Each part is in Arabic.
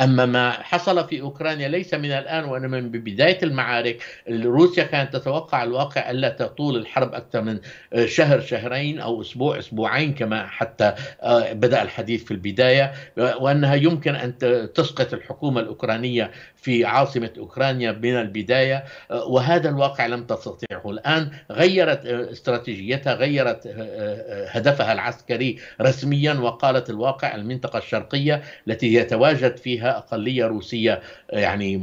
أما ما حصل في أوكرانيا ليس من الآن وإنما من بداية المعارك روسيا كانت تتوقع الواقع ألا تطول الحرب أكثر من آه، شهر شهرين أو أسبوع أسبوعين كما حتى آه، بدأ الحديث في البداية وأنها يمكن أن تسقط الحكومة الأوكرانية في عاصمة أوكرانيا من البداية آه، وهذا الواقع لم تستطيعه الآن غيرت استراتيجيتها غيرت هدفها العسكري رسميا وقالت الواقع المنطقة الشرقية التي يتواجد فيها أقلية روسية آه، يعني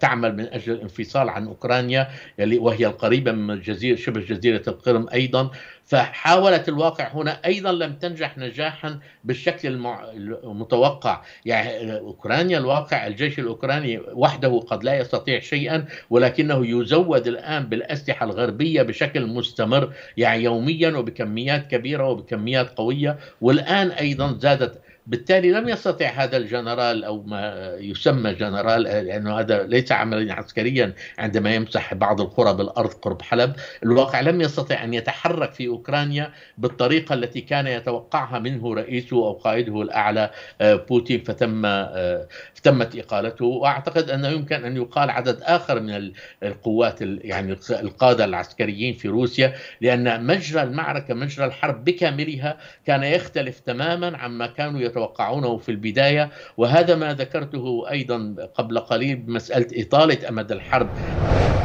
تعمل من أجل الانفصال عن أوكرانيا وهي القريبة من جزيرة شبه جزيرة القرم أيضا فحاولت الواقع هنا ايضا لم تنجح نجاحا بالشكل المتوقع يعني آه، اوكرانيا الواقع الجيش الاوكراني وحده قد لا يستطيع شيئا ولكنه يزود الان بالاسلحه الغربيه بشكل مستمر يعني يوميا وبكميات كبيره وبكميات قويه والان ايضا زادت بالتالي لم يستطع هذا الجنرال او ما يسمى جنرال لانه هذا ليس عمليا عسكريا عندما يمسح بعض القرى بالارض قرب حلب، الواقع لم يستطع ان يتحرك في اوكرانيا بالطريقه التي كان يتوقعها منه رئيسه او قائده الاعلى آه، بوتين فتم آه، تمت اقالته واعتقد انه يمكن ان يقال عدد اخر من القوات يعني القاده العسكريين في روسيا لان مجرى المعركه مجرى الحرب بكاملها كان يختلف تماما عما كانوا يت يتوقعونه في البدايه وهذا ما ذكرته ايضا قبل قليل بمساله اطاله امد الحرب